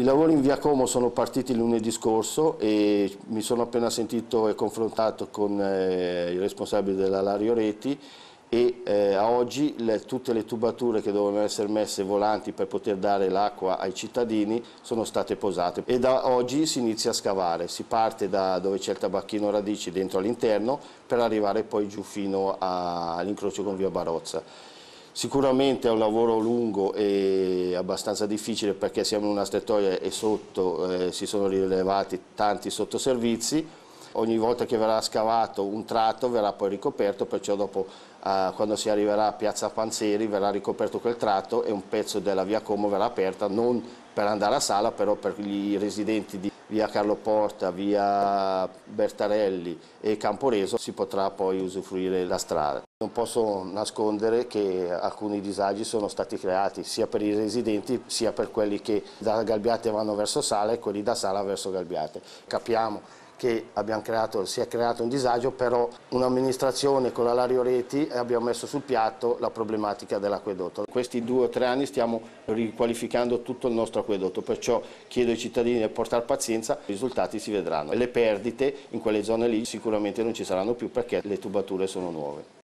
I lavori in via Como sono partiti lunedì scorso e mi sono appena sentito e confrontato con eh, i responsabili della Lario Reti e eh, a oggi le, tutte le tubature che dovevano essere messe volanti per poter dare l'acqua ai cittadini sono state posate e da oggi si inizia a scavare, si parte da dove c'è il tabacchino radici dentro all'interno per arrivare poi giù fino all'incrocio con via Barozza. Sicuramente è un lavoro lungo e abbastanza difficile perché siamo in una strettoia e sotto eh, si sono rilevati tanti sottoservizi. Ogni volta che verrà scavato un tratto verrà poi ricoperto, perciò dopo eh, quando si arriverà a Piazza Panzeri verrà ricoperto quel tratto e un pezzo della via Como verrà aperta, non per andare a Sala, però per i residenti di via Carlo Porta, via Bertarelli e Camporeso si potrà poi usufruire la strada. Non posso nascondere che alcuni disagi sono stati creati sia per i residenti sia per quelli che da Galbiate vanno verso Sala e quelli da Sala verso Galbiate. Capiamo che creato, si è creato un disagio, però un'amministrazione con l'Alario Reti abbiamo messo sul piatto la problematica dell'acquedotto. Questi due o tre anni stiamo riqualificando tutto il nostro acquedotto, perciò chiedo ai cittadini di portare pazienza, i risultati si vedranno. Le perdite in quelle zone lì sicuramente non ci saranno più perché le tubature sono nuove.